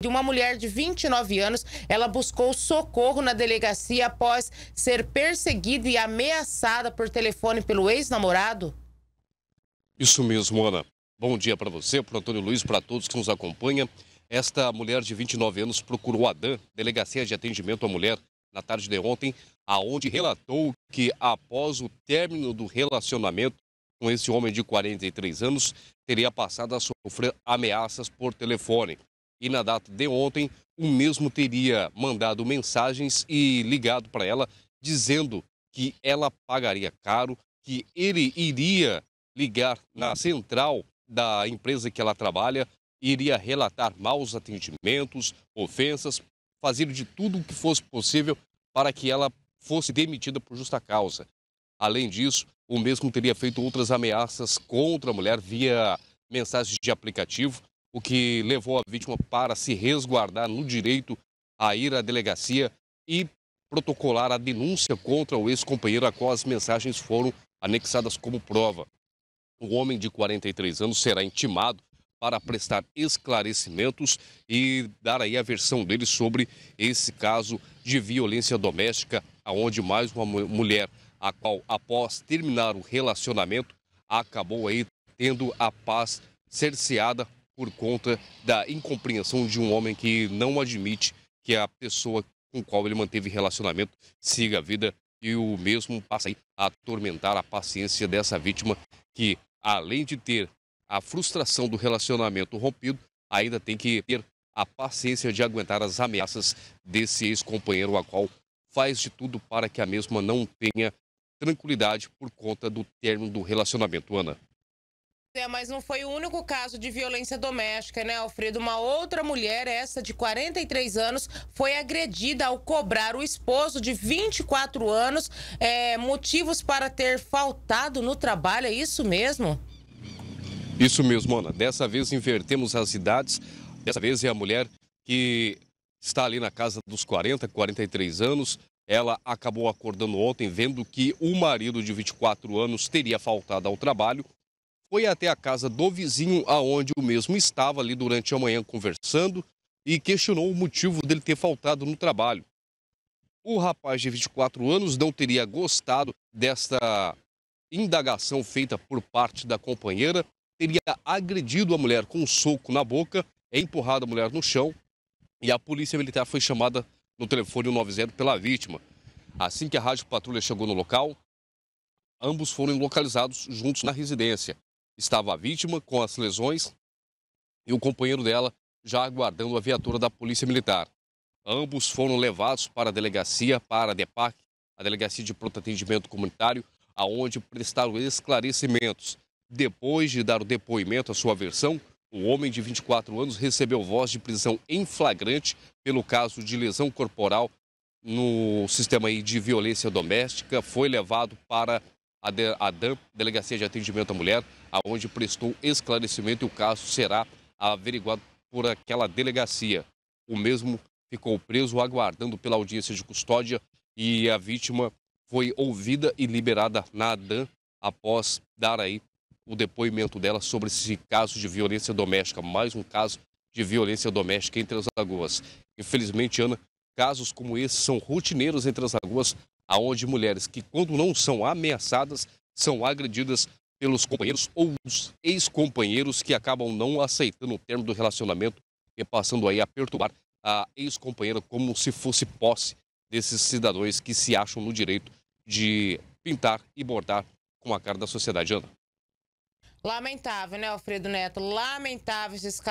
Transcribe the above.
de uma mulher de 29 anos. Ela buscou socorro na delegacia após ser perseguida e ameaçada por telefone pelo ex-namorado? Isso mesmo, Ana. Bom dia para você, para Antônio Luiz, para todos que nos acompanham. Esta mulher de 29 anos procurou a DAN, Delegacia de Atendimento à Mulher, na tarde de ontem, aonde relatou que após o término do relacionamento com esse homem de 43 anos, teria passado a sofrer ameaças por telefone e na data de ontem o mesmo teria mandado mensagens e ligado para ela dizendo que ela pagaria caro, que ele iria ligar na central da empresa que ela trabalha, iria relatar maus atendimentos, ofensas, fazer de tudo o que fosse possível para que ela fosse demitida por justa causa. Além disso, o mesmo teria feito outras ameaças contra a mulher via mensagens de aplicativo o que levou a vítima para se resguardar no direito a ir à delegacia e protocolar a denúncia contra o ex-companheiro, a qual as mensagens foram anexadas como prova. O homem de 43 anos será intimado para prestar esclarecimentos e dar aí a versão dele sobre esse caso de violência doméstica, aonde mais uma mulher, a qual após terminar o relacionamento, acabou aí tendo a paz cerceada por conta da incompreensão de um homem que não admite que a pessoa com qual ele manteve relacionamento siga a vida e o mesmo passa a atormentar a paciência dessa vítima que, além de ter a frustração do relacionamento rompido, ainda tem que ter a paciência de aguentar as ameaças desse ex-companheiro, a qual faz de tudo para que a mesma não tenha tranquilidade por conta do término do relacionamento. Ana. É, mas não foi o único caso de violência doméstica, né, Alfredo? Uma outra mulher, essa de 43 anos, foi agredida ao cobrar o esposo de 24 anos é, motivos para ter faltado no trabalho. É isso mesmo? Isso mesmo, Ana. Dessa vez invertemos as idades. Dessa vez é a mulher que está ali na casa dos 40, 43 anos. Ela acabou acordando ontem vendo que o marido de 24 anos teria faltado ao trabalho foi até a casa do vizinho, aonde o mesmo estava ali durante a manhã conversando e questionou o motivo dele ter faltado no trabalho. O rapaz de 24 anos não teria gostado desta indagação feita por parte da companheira, teria agredido a mulher com um soco na boca, empurrado a mulher no chão e a polícia militar foi chamada no telefone 190 pela vítima. Assim que a rádio patrulha chegou no local, ambos foram localizados juntos na residência estava a vítima com as lesões e o companheiro dela já aguardando a viatura da Polícia Militar. Ambos foram levados para a delegacia, para a DEPAC, a Delegacia de Pronto Atendimento Comunitário, aonde prestaram esclarecimentos. Depois de dar o depoimento a sua versão, o homem de 24 anos recebeu voz de prisão em flagrante pelo caso de lesão corporal no sistema de violência doméstica, foi levado para a, de, a DAM, Delegacia de Atendimento à Mulher, aonde prestou esclarecimento e o caso será averiguado por aquela delegacia. O mesmo ficou preso aguardando pela audiência de custódia e a vítima foi ouvida e liberada na DAM após dar aí o depoimento dela sobre esse caso de violência doméstica, mais um caso de violência doméstica entre as lagoas. Infelizmente, Ana, Casos como esse são rotineiros entre as lagoas, aonde mulheres que, quando não são ameaçadas, são agredidas pelos companheiros ou os ex-companheiros que acabam não aceitando o termo do relacionamento e passando aí a perturbar a ex-companheira como se fosse posse desses cidadãos que se acham no direito de pintar e bordar com a cara da sociedade. Ana. Lamentável, né, Alfredo Neto? Lamentável esses casos.